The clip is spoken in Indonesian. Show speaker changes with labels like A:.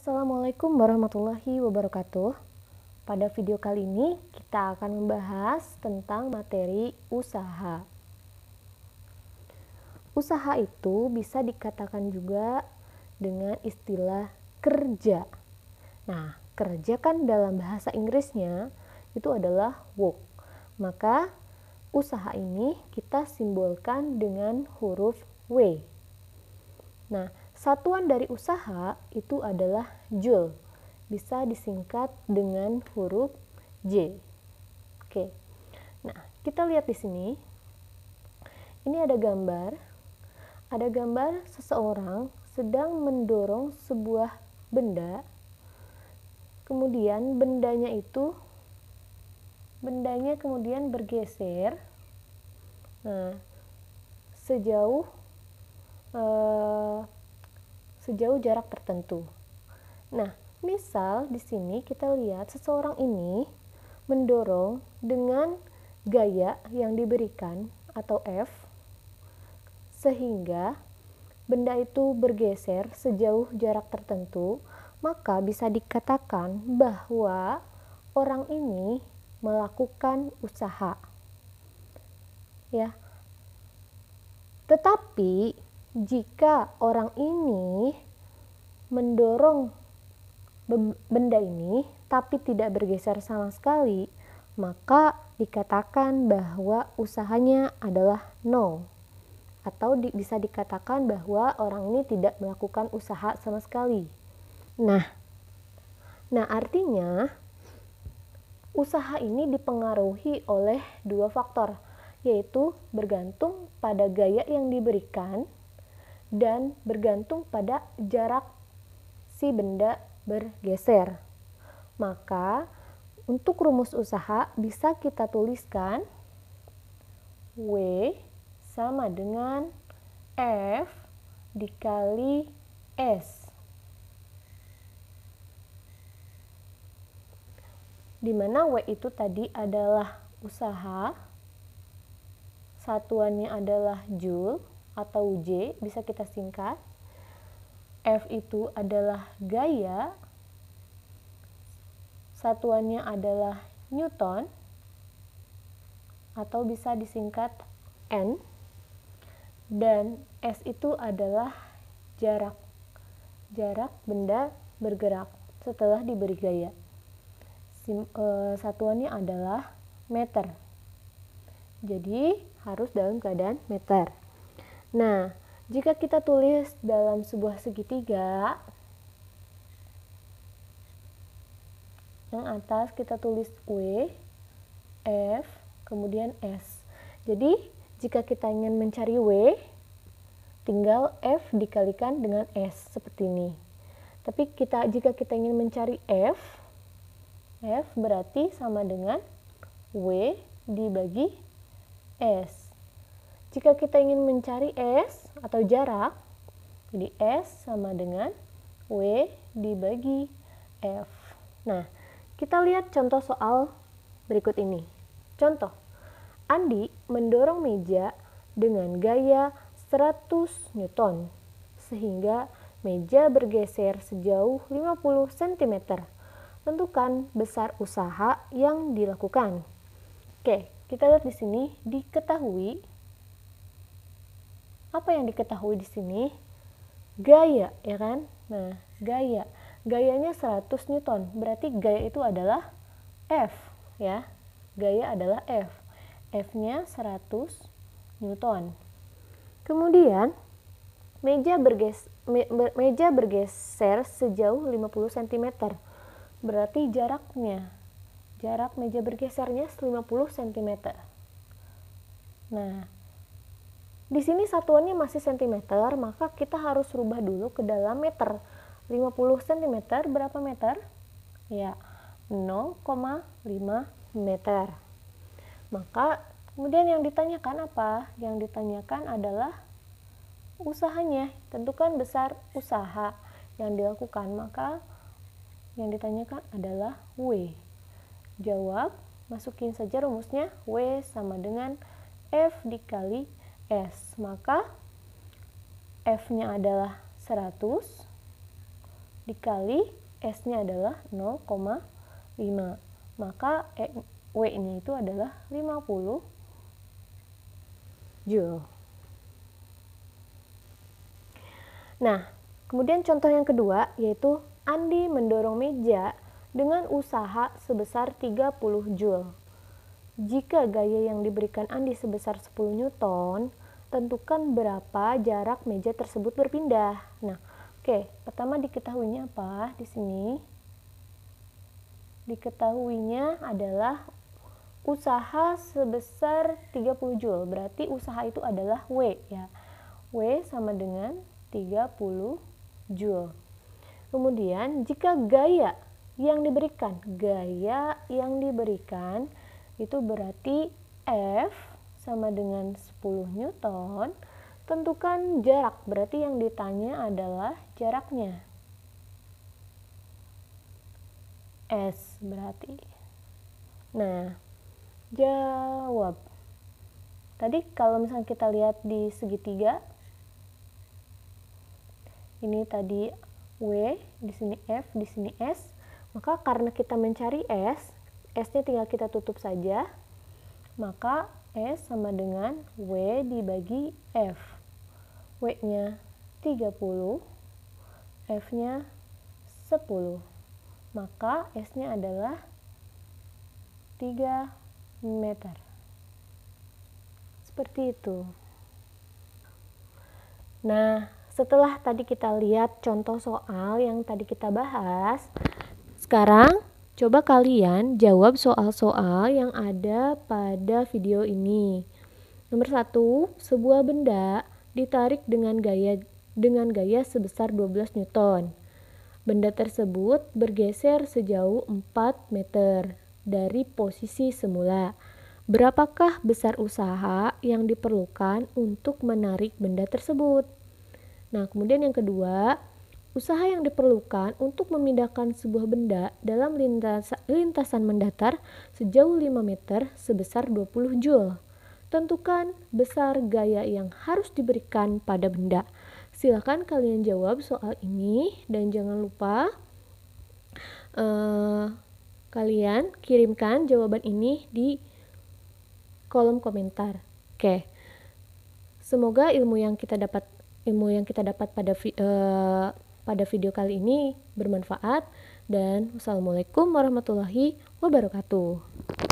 A: Assalamualaikum warahmatullahi wabarakatuh. Pada video kali ini kita akan membahas tentang materi usaha. Usaha itu bisa dikatakan juga dengan istilah kerja. Nah, kerja kan dalam bahasa Inggrisnya itu adalah work. Maka usaha ini kita simbolkan dengan huruf W. Nah, Satuan dari usaha itu adalah joule. Bisa disingkat dengan huruf J. Oke. Nah, kita lihat di sini. Ini ada gambar. Ada gambar seseorang sedang mendorong sebuah benda. Kemudian bendanya itu bendanya kemudian bergeser. Nah, sejauh eh, sejauh jarak tertentu. Nah, misal di sini kita lihat seseorang ini mendorong dengan gaya yang diberikan atau F sehingga benda itu bergeser sejauh jarak tertentu, maka bisa dikatakan bahwa orang ini melakukan usaha. Ya. Tetapi jika orang ini mendorong benda ini tapi tidak bergeser sama sekali, maka dikatakan bahwa usahanya adalah nol atau di, bisa dikatakan bahwa orang ini tidak melakukan usaha sama sekali. Nah, nah artinya usaha ini dipengaruhi oleh dua faktor, yaitu bergantung pada gaya yang diberikan dan bergantung pada jarak si benda bergeser. Maka untuk rumus usaha bisa kita tuliskan W sama dengan F dikali S. di mana W itu tadi adalah usaha, satuannya adalah joule, atau J bisa kita singkat. F itu adalah gaya, satuannya adalah Newton, atau bisa disingkat N, dan S itu adalah jarak, jarak benda bergerak setelah diberi gaya. Sim, e, satuannya adalah meter. Jadi harus dalam keadaan meter. Nah, jika kita tulis dalam sebuah segitiga, yang atas kita tulis W, F, kemudian S. Jadi, jika kita ingin mencari W, tinggal F dikalikan dengan S, seperti ini. Tapi kita jika kita ingin mencari F, F berarti sama dengan W dibagi S. Jika kita ingin mencari S atau jarak, jadi S sama dengan W dibagi F. Nah, kita lihat contoh soal berikut ini. Contoh, Andi mendorong meja dengan gaya 100 Newton, sehingga meja bergeser sejauh 50 cm. Tentukan besar usaha yang dilakukan. Oke, kita lihat di sini diketahui apa yang diketahui di sini? Gaya, ya kan? Nah, gaya. Gayanya 100 Newton. Berarti gaya itu adalah F, ya. Gaya adalah F. F-nya 100 Newton. Kemudian meja berges meja bergeser sejauh 50 cm. Berarti jaraknya jarak meja bergesernya 50 cm. Nah, di sini satuannya masih cm, maka kita harus rubah dulu ke dalam meter. 50 cm berapa meter? Ya, 0,5 meter. Maka kemudian yang ditanyakan apa? Yang ditanyakan adalah usahanya. Tentukan besar usaha yang dilakukan, maka yang ditanyakan adalah W. Jawab, masukin saja rumusnya W sama dengan F dikali S. Maka F-nya adalah 100 dikali S-nya adalah 0,5. Maka e, W-nya itu adalah 50 Joule. Nah, kemudian contoh yang kedua yaitu Andi mendorong meja dengan usaha sebesar 30 Joule. Jika gaya yang diberikan Andi sebesar 10 Newton, tentukan berapa jarak meja tersebut berpindah. Nah, oke, okay, pertama diketahuinya apa di sini? Diketahuinya adalah usaha sebesar 30 Joule. Berarti usaha itu adalah W ya. W sama dengan 30 Joule. Kemudian, jika gaya yang diberikan, gaya yang diberikan itu berarti F sama dengan 10 Newton. Tentukan jarak, berarti yang ditanya adalah jaraknya. S berarti. Nah, jawab. Tadi kalau misalnya kita lihat di segitiga, ini tadi W, di sini F, di sini S, maka karena kita mencari S, S-nya tinggal kita tutup saja. Maka S sama dengan W dibagi F. W-nya 30, F-nya 10. Maka S-nya adalah 3 meter. Seperti itu. Nah, setelah tadi kita lihat contoh soal yang tadi kita bahas, sekarang Coba kalian jawab soal-soal yang ada pada video ini. Nomor satu, sebuah benda ditarik dengan gaya dengan gaya sebesar 12 Newton. Benda tersebut bergeser sejauh 4 meter dari posisi semula. Berapakah besar usaha yang diperlukan untuk menarik benda tersebut? Nah, kemudian yang kedua, usaha yang diperlukan untuk memindahkan sebuah benda dalam lintas, lintasan mendatar sejauh 5 meter sebesar 20 joule. Tentukan besar gaya yang harus diberikan pada benda. Silakan kalian jawab soal ini dan jangan lupa uh, kalian kirimkan jawaban ini di kolom komentar. Oke. Semoga ilmu yang kita dapat ilmu yang kita dapat pada uh, pada video kali ini bermanfaat dan wassalamualaikum warahmatullahi wabarakatuh.